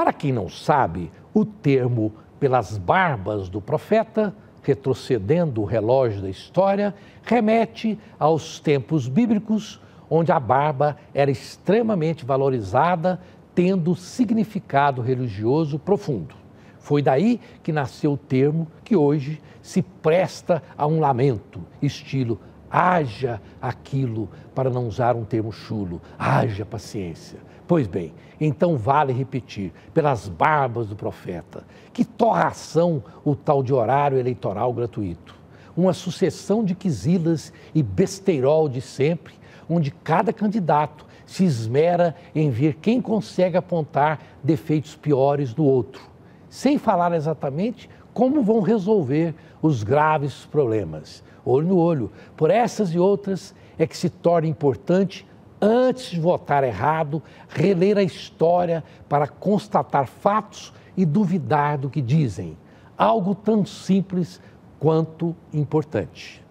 Para quem não sabe, o termo pelas barbas do profeta, retrocedendo o relógio da história, remete aos tempos bíblicos, onde a barba era extremamente valorizada, tendo significado religioso profundo. Foi daí que nasceu o termo que hoje se presta a um lamento, estilo Haja aquilo, para não usar um termo chulo, haja paciência. Pois bem, então vale repetir, pelas barbas do profeta, que torração o tal de horário eleitoral gratuito. Uma sucessão de quisilas e besteirol de sempre, onde cada candidato se esmera em ver quem consegue apontar defeitos piores do outro, sem falar exatamente como vão resolver os graves problemas olho no olho. Por essas e outras é que se torna importante, antes de votar errado, reler a história para constatar fatos e duvidar do que dizem. Algo tão simples quanto importante.